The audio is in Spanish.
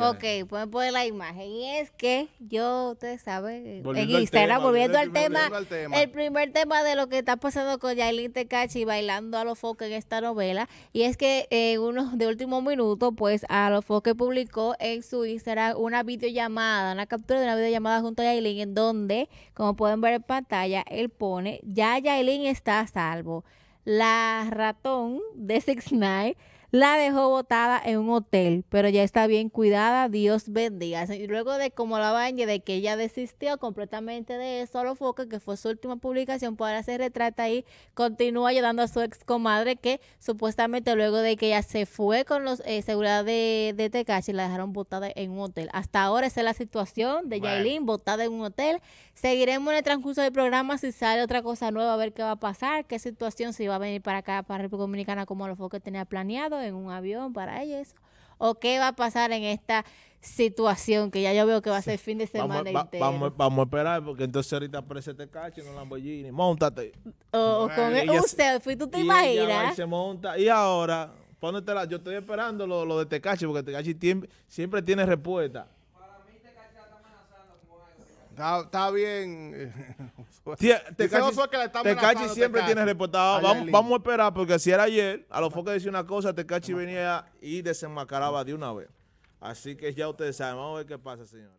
Ok, pueden poner la imagen. Y es que yo, ustedes saben, en Instagram, volviendo al tema, el primer tema de lo que está pasando con Yailin Tecachi bailando a los foques en esta novela. Y es que en unos de último minuto, pues a los foques publicó en su Instagram una videollamada, una captura de una videollamada junto a Yailin, en donde, como pueden ver en pantalla, él pone, ya Yailin está a salvo. La ratón de Six Night la dejó botada en un hotel, pero ya está bien cuidada, Dios bendiga. Y luego de como la bañe, de que ella desistió completamente de eso, lo foca que fue su última publicación, para hacer retrata y continúa ayudando a su ex comadre que supuestamente luego de que ella se fue con los eh, seguridad de, de y la dejaron botada en un hotel. Hasta ahora esa es la situación de bueno. botada en un hotel. Seguiremos en el transcurso del programa si sale otra cosa nueva, a ver qué va a pasar, qué situación, si va a venir para acá, para República Dominicana, como lo que tenía planeado en un avión para ellos eso? ¿O qué va a pasar en esta situación que ya yo veo que va a ser fin de semana vamos, vamos, a esperar porque entonces ahorita aparece este cacho en Lamborghini. montate O, con usted un ¿tú te imaginas? Y se monta. Y ahora, la. Yo estoy esperando lo, lo de Tecachi este porque Tecachi este siempre tiene respuesta. Está, bien. Tecachi siempre tiene reportado. Vamos, a esperar, porque si era ayer, a los focos decía una cosa, te Tecachi venía y desenmascaraba de una vez. Así que ya ustedes saben. Vamos a ver qué pasa, señores.